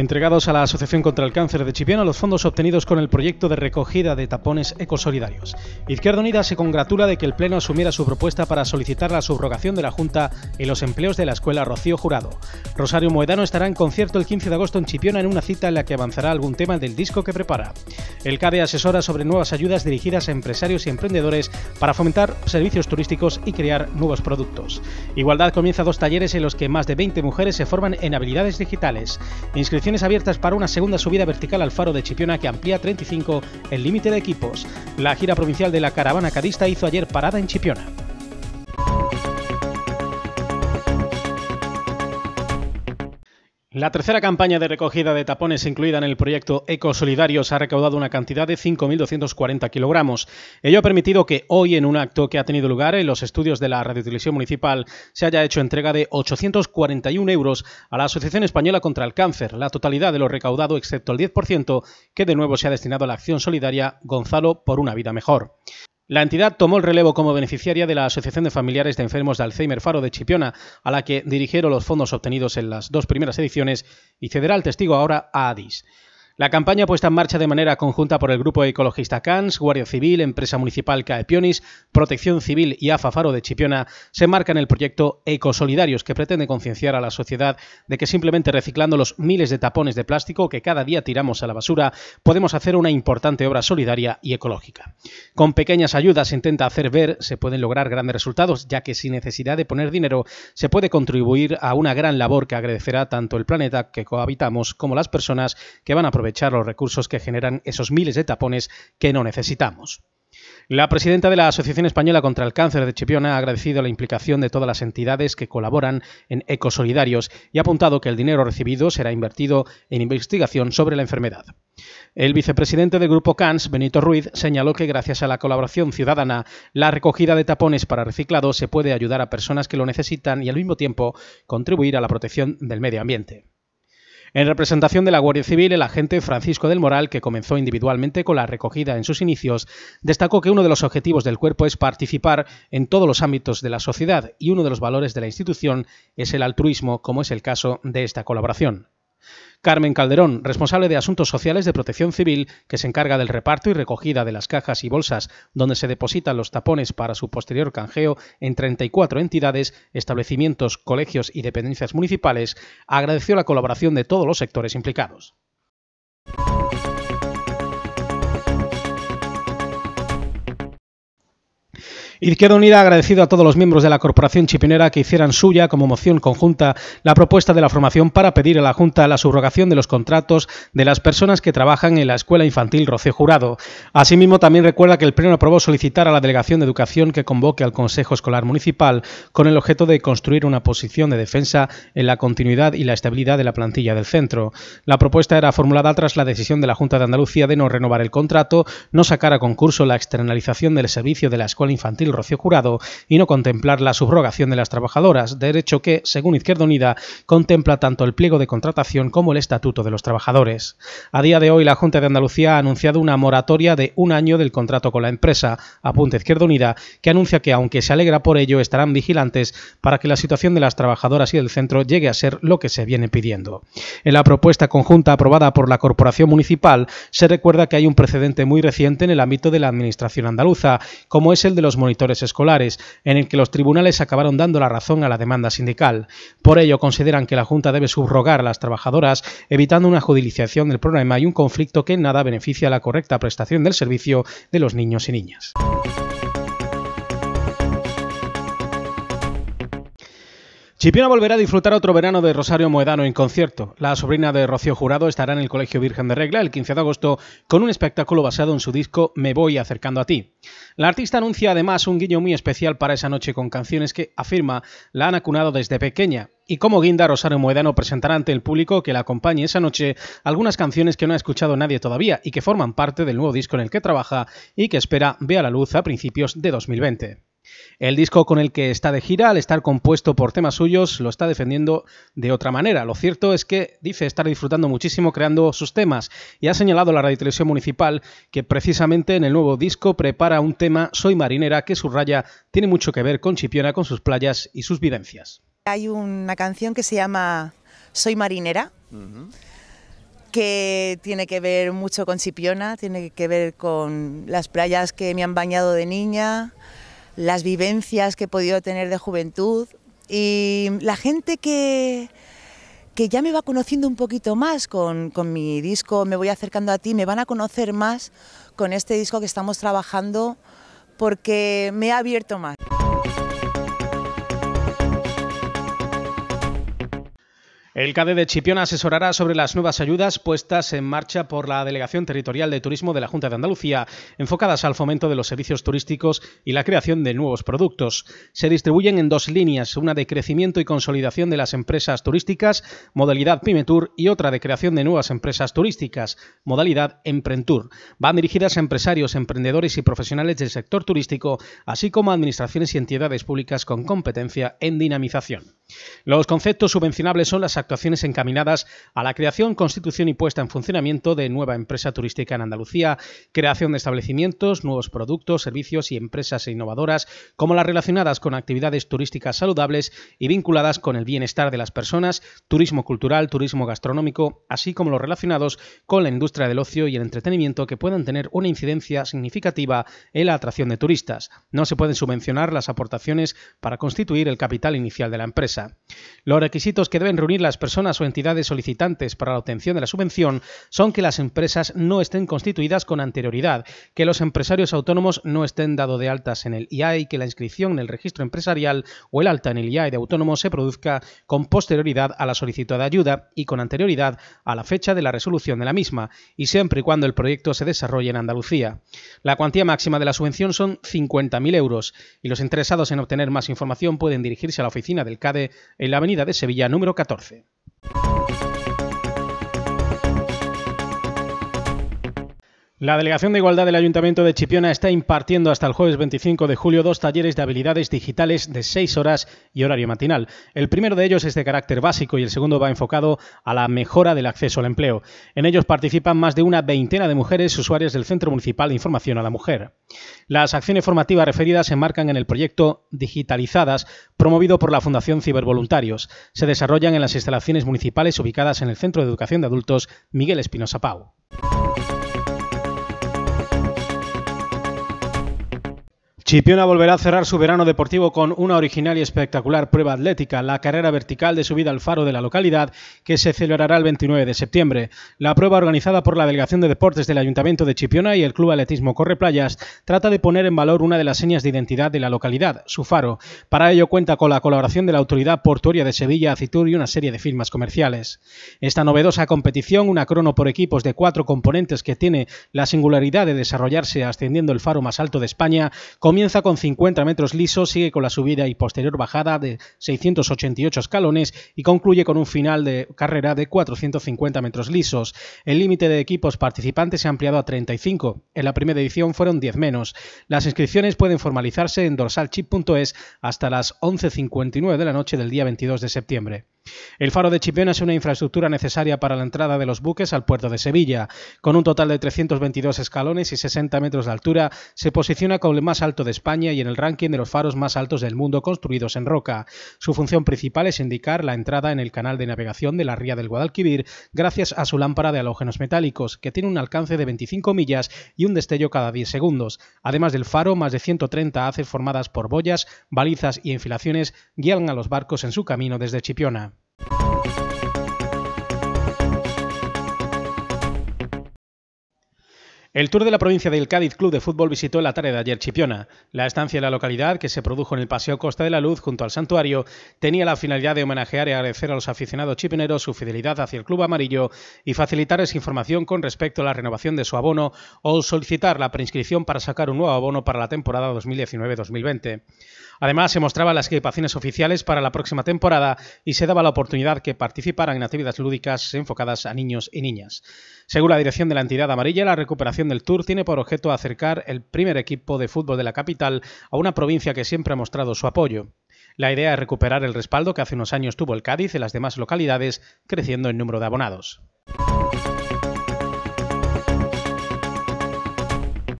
entregados a la Asociación contra el Cáncer de Chipiona los fondos obtenidos con el proyecto de recogida de tapones ecosolidarios. Izquierda Unida se congratula de que el Pleno asumiera su propuesta para solicitar la subrogación de la Junta en los empleos de la Escuela Rocío Jurado. Rosario Moedano estará en concierto el 15 de agosto en Chipiona en una cita en la que avanzará algún tema del disco que prepara. El CADE asesora sobre nuevas ayudas dirigidas a empresarios y emprendedores para fomentar servicios turísticos y crear nuevos productos. Igualdad comienza dos talleres en los que más de 20 mujeres se forman en habilidades digitales. Inscripción abiertas para una segunda subida vertical al faro de Chipiona que amplía 35 el límite de equipos. La gira provincial de la caravana cadista hizo ayer parada en Chipiona. La tercera campaña de recogida de tapones incluida en el proyecto Eco Ecosolidarios ha recaudado una cantidad de 5.240 kilogramos. Ello ha permitido que hoy, en un acto que ha tenido lugar en los estudios de la televisión Municipal, se haya hecho entrega de 841 euros a la Asociación Española contra el Cáncer, la totalidad de lo recaudado excepto el 10% que de nuevo se ha destinado a la acción solidaria Gonzalo por una vida mejor. La entidad tomó el relevo como beneficiaria de la Asociación de Familiares de Enfermos de Alzheimer Faro de Chipiona, a la que dirigieron los fondos obtenidos en las dos primeras ediciones, y cederá el testigo ahora a Adis. La campaña puesta en marcha de manera conjunta por el grupo ecologista CANS, Guardia Civil, Empresa Municipal Caepionis, Protección Civil y Afafaro de Chipiona se marca en el proyecto Ecosolidarios que pretende concienciar a la sociedad de que simplemente reciclando los miles de tapones de plástico que cada día tiramos a la basura podemos hacer una importante obra solidaria y ecológica. Con pequeñas ayudas se intenta hacer ver se pueden lograr grandes resultados ya que sin necesidad de poner dinero se puede contribuir a una gran labor que agradecerá tanto el planeta que cohabitamos como las personas que van a aprovechar aprovechar los recursos que generan esos miles de tapones que no necesitamos. La presidenta de la Asociación Española contra el Cáncer de Chipiona ha agradecido la implicación de todas las entidades que colaboran en Ecosolidarios y ha apuntado que el dinero recibido será invertido en investigación sobre la enfermedad. El vicepresidente del grupo CANS, Benito Ruiz, señaló que gracias a la colaboración ciudadana, la recogida de tapones para reciclado se puede ayudar a personas que lo necesitan y al mismo tiempo contribuir a la protección del medio ambiente. En representación de la Guardia Civil, el agente Francisco del Moral, que comenzó individualmente con la recogida en sus inicios, destacó que uno de los objetivos del cuerpo es participar en todos los ámbitos de la sociedad y uno de los valores de la institución es el altruismo, como es el caso de esta colaboración. Carmen Calderón, responsable de Asuntos Sociales de Protección Civil, que se encarga del reparto y recogida de las cajas y bolsas donde se depositan los tapones para su posterior canjeo en 34 entidades, establecimientos, colegios y dependencias municipales, agradeció la colaboración de todos los sectores implicados. Izquierda Unida ha agradecido a todos los miembros de la Corporación Chipinera que hicieran suya como moción conjunta la propuesta de la formación para pedir a la Junta la subrogación de los contratos de las personas que trabajan en la Escuela Infantil Roce Jurado. Asimismo, también recuerda que el Pleno aprobó solicitar a la Delegación de Educación que convoque al Consejo Escolar Municipal con el objeto de construir una posición de defensa en la continuidad y la estabilidad de la plantilla del centro. La propuesta era formulada tras la decisión de la Junta de Andalucía de no renovar el contrato, no sacar a concurso la externalización del servicio de la Escuela Infantil el Rocío Jurado y no contemplar la subrogación de las trabajadoras, derecho que, según Izquierda Unida, contempla tanto el pliego de contratación como el Estatuto de los Trabajadores. A día de hoy, la Junta de Andalucía ha anunciado una moratoria de un año del contrato con la empresa, apunta Izquierda Unida, que anuncia que, aunque se alegra por ello, estarán vigilantes para que la situación de las trabajadoras y del centro llegue a ser lo que se viene pidiendo. En la propuesta conjunta aprobada por la Corporación Municipal, se recuerda que hay un precedente muy reciente en el ámbito de la Administración andaluza, como es el de los monitores escolares, en el que los tribunales acabaron dando la razón a la demanda sindical. Por ello, consideran que la Junta debe subrogar a las trabajadoras, evitando una judicialización del problema y un conflicto que en nada beneficia la correcta prestación del servicio de los niños y niñas. Chipiona volverá a disfrutar otro verano de Rosario Moedano en concierto. La sobrina de Rocío Jurado estará en el Colegio Virgen de Regla el 15 de agosto con un espectáculo basado en su disco Me voy acercando a ti. La artista anuncia además un guiño muy especial para esa noche con canciones que, afirma, la han acunado desde pequeña. Y como guinda, Rosario Moedano presentará ante el público que la acompañe esa noche algunas canciones que no ha escuchado nadie todavía y que forman parte del nuevo disco en el que trabaja y que espera vea la luz a principios de 2020. El disco con el que está de gira, al estar compuesto por temas suyos, lo está defendiendo de otra manera. Lo cierto es que dice estar disfrutando muchísimo creando sus temas y ha señalado la Radio Televisión Municipal que precisamente en el nuevo disco prepara un tema Soy Marinera que raya tiene mucho que ver con Chipiona, con sus playas y sus vivencias. Hay una canción que se llama Soy Marinera. que tiene que ver mucho con Chipiona, tiene que ver con las playas que me han bañado de niña, las vivencias que he podido tener de juventud y la gente que, ya me va conociendo un poquito más con, mi disco, me voy acercando a ti, me van a conocer más con este disco que estamos trabajando porque me ha abierto más. El CADE de Chipión asesorará sobre las nuevas ayudas puestas en marcha por la Delegación Territorial de Turismo de la Junta de Andalucía, enfocadas al fomento de los servicios turísticos y la creación de nuevos productos. Se distribuyen en dos líneas, una de crecimiento y consolidación de las empresas turísticas, modalidad PymeTour, y otra de creación de nuevas empresas turísticas, modalidad Emprentur. Van dirigidas a empresarios, emprendedores y profesionales del sector turístico, así como a administraciones y entidades públicas con competencia en dinamización. Los conceptos subvencionables son las actuaciones encaminadas a la creación, constitución y puesta en funcionamiento de nueva empresa turística en Andalucía, creación de establecimientos, nuevos productos, servicios y empresas innovadoras, como las relacionadas con actividades turísticas saludables y vinculadas con el bienestar de las personas, turismo cultural, turismo gastronómico, así como los relacionados con la industria del ocio y el entretenimiento que puedan tener una incidencia significativa en la atracción de turistas. No se pueden subvencionar las aportaciones para constituir el capital inicial de la empresa. perversa Los requisitos que deben reunir las personas o entidades solicitantes para la obtención de la subvención son que las empresas no estén constituidas con anterioridad, que los empresarios autónomos no estén dado de altas en el IAE que la inscripción en el registro empresarial o el alta en el IAE de autónomo se produzca con posterioridad a la solicitud de ayuda y con anterioridad a la fecha de la resolución de la misma, y siempre y cuando el proyecto se desarrolle en Andalucía. La cuantía máxima de la subvención son 50.000 euros y los interesados en obtener más información pueden dirigirse a la oficina del CADE en la avenida de Sevilla número 14. La Delegación de Igualdad del Ayuntamiento de Chipiona está impartiendo hasta el jueves 25 de julio dos talleres de habilidades digitales de seis horas y horario matinal. El primero de ellos es de carácter básico y el segundo va enfocado a la mejora del acceso al empleo. En ellos participan más de una veintena de mujeres usuarias del Centro Municipal de Información a la Mujer. Las acciones formativas referidas se enmarcan en el proyecto Digitalizadas, promovido por la Fundación Cibervoluntarios. Se desarrollan en las instalaciones municipales ubicadas en el Centro de Educación de Adultos Miguel Espinosa Pau. Chipiona volverá a cerrar su verano deportivo con una original y espectacular prueba atlética, la carrera vertical de subida al faro de la localidad, que se celebrará el 29 de septiembre. La prueba organizada por la Delegación de Deportes del Ayuntamiento de Chipiona y el Club Atletismo Corre Playas trata de poner en valor una de las señas de identidad de la localidad, su faro. Para ello cuenta con la colaboración de la Autoridad Portuaria de Sevilla, Acitur y una serie de firmas comerciales. Esta novedosa competición, una crono por equipos de cuatro componentes que tiene la singularidad de desarrollarse ascendiendo el faro más alto de España, con Comienza con 50 metros lisos, sigue con la subida y posterior bajada de 688 escalones y concluye con un final de carrera de 450 metros lisos. El límite de equipos participantes se ha ampliado a 35. En la primera edición fueron 10 menos. Las inscripciones pueden formalizarse en dorsalchip.es hasta las 11.59 de la noche del día 22 de septiembre. El faro de Chipiona es una infraestructura necesaria para la entrada de los buques al puerto de Sevilla. Con un total de 322 escalones y 60 metros de altura, se posiciona como el más alto de España y en el ranking de los faros más altos del mundo construidos en roca. Su función principal es indicar la entrada en el canal de navegación de la ría del Guadalquivir gracias a su lámpara de halógenos metálicos, que tiene un alcance de 25 millas y un destello cada 10 segundos. Además del faro, más de 130 haces formadas por boyas, balizas y enfilaciones guían a los barcos en su camino desde Chipiona. El Tour de la provincia del Cádiz Club de Fútbol visitó la tarde de ayer Chipiona. La estancia en la localidad, que se produjo en el Paseo Costa de la Luz junto al santuario, tenía la finalidad de homenajear y agradecer a los aficionados chipineros su fidelidad hacia el club amarillo y facilitarles información con respecto a la renovación de su abono o solicitar la preinscripción para sacar un nuevo abono para la temporada 2019-2020. Además, se mostraban las equipaciones oficiales para la próxima temporada y se daba la oportunidad que participaran en actividades lúdicas enfocadas a niños y niñas. Según la dirección de la entidad amarilla, la recuperación del Tour tiene por objeto acercar el primer equipo de fútbol de la capital a una provincia que siempre ha mostrado su apoyo. La idea es recuperar el respaldo que hace unos años tuvo el Cádiz y las demás localidades, creciendo en número de abonados.